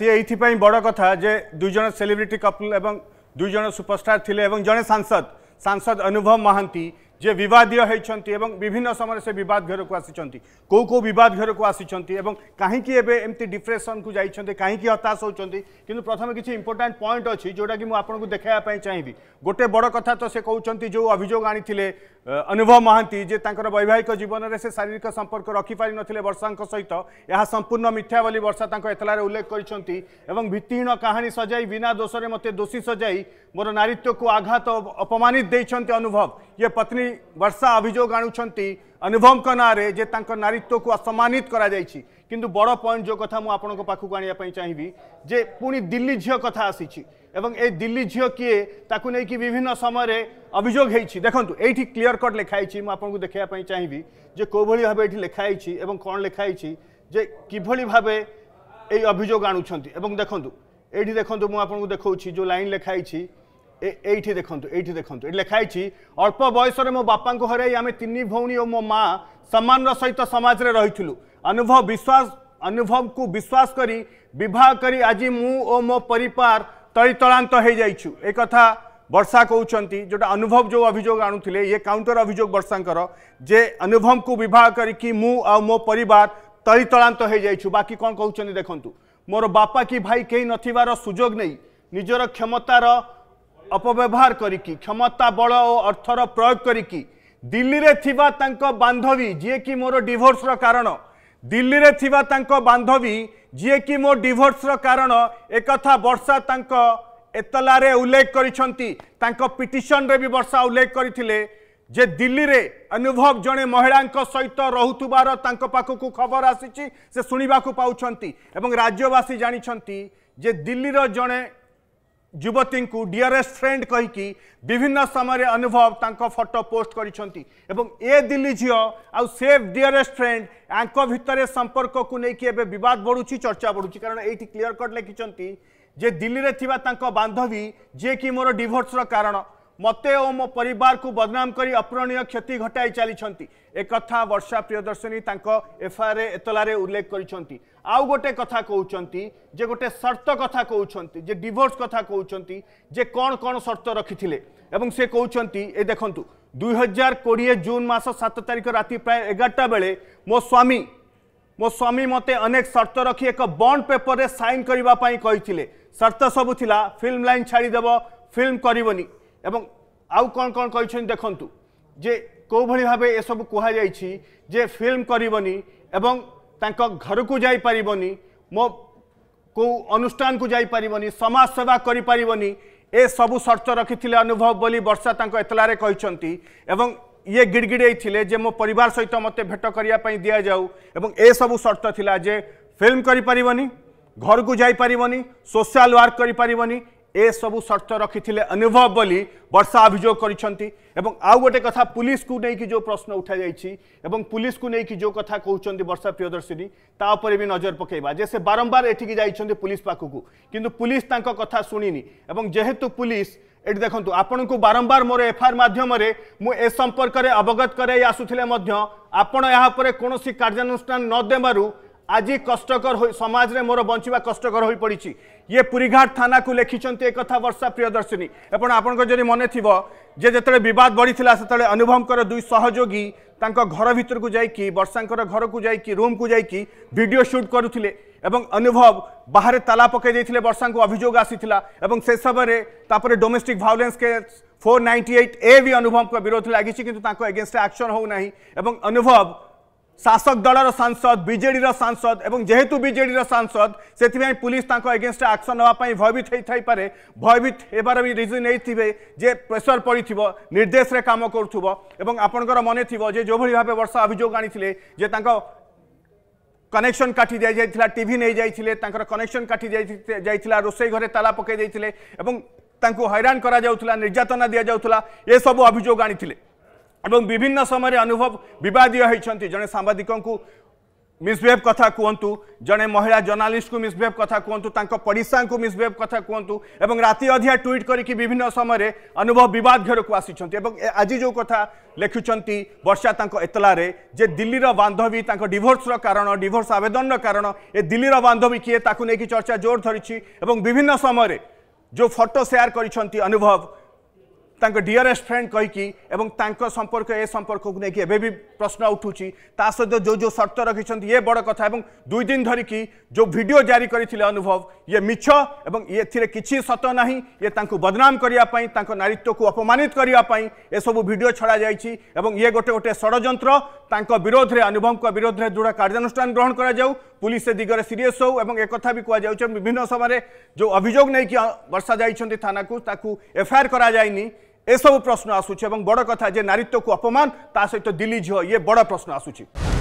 सी ये बड़ कथा जे दुईज सेलिब्रिटी कपल और दुईज सुपरस्टार थे जड़े सांसद सांसद अनुभव महांती जे बदय होती विभिन्न समय से बद घर को आसी कौ कौ बद घर को आसी कहीं एमती डिप्रेसन को जाइंट कहीं हताश होती कि प्रथम किसी इंपोर्टाट पॉइंट अच्छी जोटा कि मुझे देखापी चाहिए गोटे बड़ कथा तो से कौन जो अभोग आनी अनुभव महांर वैवाहिक जीवन में से शारीरिक संपर्क रखिपारी वर्षा सहित यह संपूर्ण मिथ्या वर्षा एतलार उल्लेख करीन कहानी सजाई बिना दोष में मत दोषी सजाई मोर नारीत्व को आघात अपमानित अनुभव ये पत्नी ବର୍ଷା ଅଭିଯୋଗ ଆଣୁଛନ୍ତି ଅନୁଭବଙ୍କ ନାଁରେ ଯେ ତାଙ୍କ ନାରୀତ୍ୱକୁ ଅସମ୍ମାନିତ କରାଯାଇଛି କିନ୍ତୁ ବଡ଼ ପଏଣ୍ଟ ଯେଉଁ କଥା ମୁଁ ଆପଣଙ୍କ ପାଖକୁ ଆଣିବା ପାଇଁ ଚାହିଁବି ଯେ ପୁଣି ଦିଲ୍ଲୀ ଝିଅ କଥା ଆସିଛି ଏବଂ ଏ ଦିଲ୍ଲୀ ଝିଅ କିଏ ତାକୁ ନେଇକି ବିଭିନ୍ନ ସମୟରେ ଅଭିଯୋଗ ହେଇଛି ଦେଖନ୍ତୁ ଏଇଠି କ୍ଲିଅର କଟ୍ ଲେଖା ହେଇଛି ମୁଁ ଆପଣଙ୍କୁ ଦେଖାଇବା ପାଇଁ ଚାହିଁବି ଯେ କେଉଁଭଳି ଭାବେ ଏଠି ଲେଖା ହେଇଛି ଏବଂ କ'ଣ ଲେଖା ହେଇଛି ଯେ କିଭଳି ଭାବେ ଏଇ ଅଭିଯୋଗ ଆଣୁଛନ୍ତି ଏବଂ ଦେଖନ୍ତୁ ଏଇଠି ଦେଖନ୍ତୁ ମୁଁ ଆପଣଙ୍କୁ ଦେଖାଉଛି ଯେଉଁ ଲାଇନ୍ ଲେଖା ହେଇଛି এইটি দেখন্তু এইটি দেখন্তু এটি লেখা হয়েছি অল্প বয়সরে মো বাপাঙ্কু হরাই আমি তিন ভৌণী ও মো মা সম্মানর সহিত সমাজরে রহিছিলু অনুভব বিশ্বাস ଅନୁଭବକୁ ବିଶ୍ୱାସ କରି ବିବାହ କରି ଆଜି ମୁଁ ଓ ମୋ ପରିବାର ତଳିତଳାନ୍ତ ହୋଇଯାଇଛୁ ଏ କଥା ବର୍ଷା କହୁଛନ୍ତି ଯେଉଁଟା ଅନୁଭବ ଯେଉଁ ଅଭିଯୋଗ ଆଣୁଥିଲେ ଇଏ କାଉଣ୍ଟର ଅଭିଯୋଗ ବର୍ଷାଙ୍କର ଯେ ଅନୁଭବକୁ ବିବାହ କରିକି ମୁଁ ଆଉ ମୋ ପରିବାର ତଳିତଳାନ୍ତ ହୋଇଯାଇଛୁ ବାକି କ'ଣ କହୁଛନ୍ତି ଦେଖନ୍ତୁ ମୋର ବାପା କି ଭାଇ କେହି ନଥିବାର ସୁଯୋଗ ନେଇ ନିଜର କ୍ଷମତାର ଅପବ୍ୟବହାର କରିକି କ୍ଷମତା ବଳ ଓ ଅର୍ଥର ପ୍ରୟୋଗ କରିକି ଦିଲ୍ଲୀରେ ଥିବା ତାଙ୍କ ବାନ୍ଧବୀ ଯିଏକି ମୋର ଡିଭୋର୍ସର କାରଣ ଦିଲ୍ଲୀରେ ଥିବା ତାଙ୍କ ବାନ୍ଧବୀ ଯିଏକି ମୋ ଡିଭୋର୍ସର କାରଣ ଏକଥା ବର୍ଷା ତାଙ୍କ ଏତଲାରେ ଉଲ୍ଲେଖ କରିଛନ୍ତି ତାଙ୍କ ପିଟିସନରେ ବି ବର୍ଷା ଉଲ୍ଲେଖ କରିଥିଲେ ଯେ ଦିଲ୍ଲୀରେ ଅନୁଭବ ଜଣେ ମହିଳାଙ୍କ ସହିତ ରହୁଥିବାର ତାଙ୍କ ପାଖକୁ ଖବର ଆସିଛି ସେ ଶୁଣିବାକୁ ପାଉଛନ୍ତି ଏବଂ ରାଜ୍ୟବାସୀ ଜାଣିଛନ୍ତି ଯେ ଦିଲ୍ଲୀର ଜଣେ যুবতীঙ্কু ডিআরএস ফ্রেন্ড কহিকি বিভিন্ন সময় অনুভব তাঙ্ক ফটো পোস্ট করেছেন এবং এ দিল্লি ঝিও আউ সেভ ডিআরএস ফ্রেন্ড আঙ্ক ভিতরে সম্পর্ককু নেইকি এবে বিবাদ বড়ুছি চর্চা বড়ুছি কারণ এইটি ক্লিয়ার কট লিখিছেন যে দিল্লিরে থিবা তাঙ্ক বান্ধবী যে কি মোর ডিভোর্সর কারণ ମୋତେ ଓ ମୋ ପରିବାରକୁ ବଦନାମ କରି ଅପୂରଣୀୟ କ୍ଷତି ଘଟାଇ ଚାଲିଛନ୍ତି ଏକଥା ବର୍ଷା ପ୍ରିୟଦର୍ଶିନୀ ତାଙ୍କ ଏଫ୍ଆଇଆର୍ରେ ଏତଲାରେ ଉଲ୍ଲେଖ କରିଛନ୍ତି ଆଉ ଗୋଟେ କଥା କହୁଛନ୍ତି ଯେ ଗୋଟେ ସର୍ତ୍ତ କଥା କହୁଛନ୍ତି ଯେ ଡିଭୋର୍ସ କଥା କହୁଛନ୍ତି ଯେ କ'ଣ କ'ଣ ସର୍ତ୍ତ ରଖିଥିଲେ ଏବଂ ସେ କହୁଛନ୍ତି ଏ ଦେଖନ୍ତୁ ଦୁଇ ହଜାର କୋଡ଼ିଏ ଜୁନ୍ ମାସ ସାତ ତାରିଖ ରାତି ପ୍ରାୟ ଏଗାରଟା ବେଳେ ମୋ ସ୍ୱାମୀ ମୋ ସ୍ୱାମୀ ମୋତେ ଅନେକ ସର୍ତ୍ତ ରଖି ଏକ ବଣ୍ଡ ପେପରରେ ସାଇନ୍ କରିବା ପାଇଁ କହିଥିଲେ ସର୍ତ୍ତ ସବୁ ଥିଲା ଫିଲ୍ମ ଲାଇନ୍ ଛାଡ଼ିଦେବ ଫିଲ୍ମ କରିବନି এবং আউ কোন কোন কইছেন দেখন্তু যে কোভলি ভাবে এসব কুহা যাইছি যে ফিল্ম করিবনি এবং তাঙ্ক ঘরকু যাই পারিবনি মো কেউ অনুষ্ঠানকু যাই পারিবনি সমাজ সেবা করি পারিবনি এ সবু সর্ত রাখিলে অনুভব বলি বর্ষা তাঙ্ক এতলারে কইছন্তি এবং ইয়ে গিড়গিড়াইলে যে মো পরিবার সহিত মতে ভেট করিয়া পাই দিয়া যাও এবং এ সবু সর্ত থিলা যে ফিল্ম করি পারিবনি ঘরকু যাই পারিবনি সোশ্যাল ওয়ার্ক করি পারিবনি ଏସବୁ ସର୍ତ୍ତ ରଖିଥିଲେ ଅନୁଭବ ବୋଲି ବର୍ଷା ଅଭିଯୋଗ କରିଛନ୍ତି ଏବଂ ଆଉ ଗୋଟେ କଥା ପୁଲିସକୁ ନେଇକି ଯେଉଁ ପ୍ରଶ୍ନ ଉଠାଯାଇଛି ଏବଂ ପୁଲିସକୁ ନେଇକି ଯେଉଁ କଥା କହୁଛନ୍ତି ବର୍ଷା ପ୍ରିୟଦର୍ଶିନୀ ତା ଉପରେ ବି ନଜର ପକାଇବା ଯେ ସେ ବାରମ୍ବାର ଏଠିକି ଯାଇଛନ୍ତି ପୁଲିସ ପାଖକୁ କିନ୍ତୁ ପୁଲିସ ତାଙ୍କ କଥା ଶୁଣିନି ଏବଂ ଯେହେତୁ ପୁଲିସ ଏଠି ଦେଖନ୍ତୁ ଆପଣଙ୍କୁ ବାରମ୍ବାର ମୋର ଏଫଆଇଆର୍ ମାଧ୍ୟମରେ ମୁଁ ଏ ସମ୍ପର୍କରେ ଅବଗତ କରାଇ ଆସୁଥିଲେ ମଧ୍ୟ ଆପଣ ଏହା ଉପରେ କୌଣସି କାର୍ଯ୍ୟାନୁଷ୍ଠାନ ନ ଦେବାରୁ आज कष्टकर समाज में मोर बंचा कष्टकर हो पड़ी ये पुरीघाट थाना को लिखिंट एक वर्षा प्रियदर्शिनी एपण आपण जदि मन थी जे जो बद बढ़ी से अनुभव दुई सहयोगी घर भितर को जाकि वर्षाकर घर को जाकि रूम को जाकि भिडियो सुट करुले अनुभव बाहर ताला पकई वर्षा को अभियोग आसाला से समय domestic violence case four ninety eight A भी अनुभव विरोध लगी कि एगेन्स्ट आक्शन होना अनुभव শাসক দলর সাংসদ বিজেডির সাংসদ এবং যেহেতু বিজেডির সাংসদ সেপাই পুলিশ তাঁর এগেনস্টে আকশন নেওয়া ভয়ভীত হয়ে ভয়ভীত এবার বি রিজন এই যে প্রেসর পড়ি নির্দেশে কাম করুব এবং আপনার মনে থাকবে যে যেভাবে ভাবে বর্ষা অভিযোগ আনিলে যে তাঁর কনেকশন কাটি দিয়েছিল টিভি নিয়ে যাই তাঁর কনেকশন কাটি যাই রোষেই ঘরে তালা পকাই দিয়ে এবং তাঁর হইরাণ করা যাওয়া নির্যাতনা দিয়া যাওয়া এসব অভিযোগ আনিলে এবং বিভিন্ন সময় অনুভব বিবাদীয় হয়েছেন জনে সাংবাদিকু মিসবিহেভ কথা কুহতু জনে মহিলা জর্নালিষ্টু মিসবিহেভ কথা কুহতু তাঁর পড়িশাঙ্কু মিসবিহেভ কথা কুহতু এবং রাতে অধিয়া ট্যুইট করি বিভিন্ন সময় অনুভব বিবাদ ঘরক আসিছেন এবং আজি যে কথা লেখুছেন বর্ষা তাঁর এতলারে যে দিল্লির বান্ধবী তাঁর ডিভোর্সর কারণ ডিভোর্স আবেদনর কারণ এ দিল্লির বান্ধবী কিয়ে তাকে নিয়ে চর্চা জোর ধরিছি এবং বিভিন্ন সময় যে ফটো সেয়ার করেছেন অনুভব ତାଙ୍କ ଡିୟରେଷ୍ଟ ଫ୍ରେଣ୍ଡ କହିକି ଏବଂ ତାଙ୍କ ସମ୍ପର୍କ ଏ ସମ୍ପର୍କକୁ ନେଇକି ଏବେ ବି ପ୍ରଶ୍ନ ଉଠୁଛି ତା ସହିତ ଯେଉଁ ଯେଉଁ ସର୍ତ୍ତ ରଖିଛନ୍ତି ଇଏ ବଡ଼ କଥା ଏବଂ ଦୁଇ ଦିନ ଧରିକି ଯେଉଁ ଭିଡ଼ିଓ ଜାରି କରିଥିଲେ ଅନୁଭବ ଇଏ ମିଛ ଏବଂ ଏଥିରେ କିଛି ସତ ନାହିଁ ଇଏ ତାଙ୍କୁ ବଦନାମ କରିବା ପାଇଁ ତାଙ୍କ ନାରୀତ୍ୱକୁ ଅପମାନିତ କରିବା ପାଇଁ ଏସବୁ ଭିଡ଼ିଓ ଛଡ଼ାଯାଇଛି ଏବଂ ଇଏ ଗୋଟେ ଗୋଟେ ଷଡ଼ଯନ୍ତ୍ର ତାଙ୍କ ବିରୋଧରେ ଅନୁଭବଙ୍କ ବିରୋଧରେ ଦୃଢ଼ କାର୍ଯ୍ୟାନୁଷ୍ଠାନ ଗ୍ରହଣ କରାଯାଉ পুলিশ সে দিগরে সিরিয়স হো এবং একথা বি কুযাচ্ছে বিভিন্ন সময় যে অভিযোগ নেই বর্ষা যাই থানা তাকে এফআইআর করা যায়নি এসব প্রশ্ন আসুছে এবং বড় কথা যে নারীত্বকে অপমান তা সহ দিল্লি ঝিও ইয়ে বড় প্রশ্ন আসুছে